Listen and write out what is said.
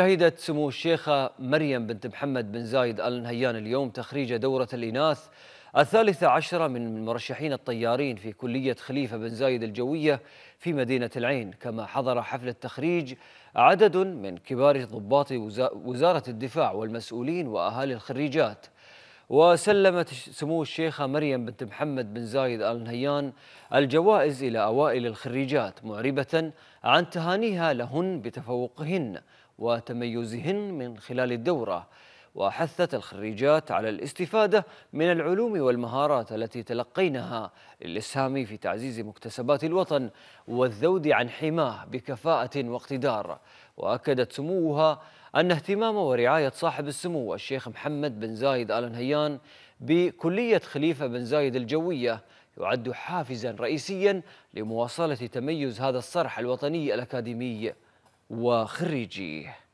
شهدت سمو الشيخة مريم بنت محمد بن زايد آل نهيان اليوم تخريج دورة الإناث الثالثة عشرة من مرشحين الطيارين في كلية خليفة بن زايد الجوية في مدينة العين كما حضر حفل التخريج عدد من كبار ضباط وزارة الدفاع والمسؤولين وأهالي الخريجات وسلمت سمو الشيخة مريم بنت محمد بن زايد آل نهيان الجوائز إلى أوائل الخريجات معربة عن تهانيها لهن بتفوقهن وتميزهن من خلال الدورة وحثت الخريجات على الاستفادة من العلوم والمهارات التي تلقينها للإسهام في تعزيز مكتسبات الوطن والذود عن حماه بكفاءة واقتدار وأكدت سموها أن اهتمام ورعاية صاحب السمو الشيخ محمد بن زايد آل نهيان بكلية خليفة بن زايد الجوية يعد حافزا رئيسيا لمواصلة تميز هذا الصرح الوطني الأكاديمي وخريجيه